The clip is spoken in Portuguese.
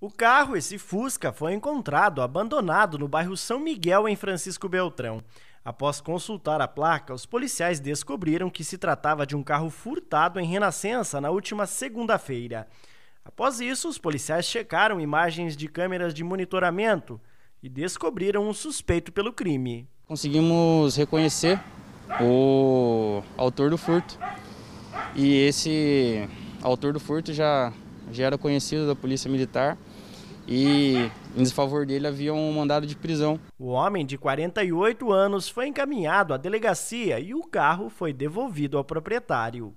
O carro, esse Fusca, foi encontrado abandonado no bairro São Miguel, em Francisco Beltrão. Após consultar a placa, os policiais descobriram que se tratava de um carro furtado em Renascença na última segunda-feira. Após isso, os policiais checaram imagens de câmeras de monitoramento e descobriram um suspeito pelo crime. Conseguimos reconhecer o autor do furto. E esse autor do furto já já era conhecido da Polícia Militar e em desfavor dele havia um mandado de prisão. O homem de 48 anos foi encaminhado à delegacia e o carro foi devolvido ao proprietário.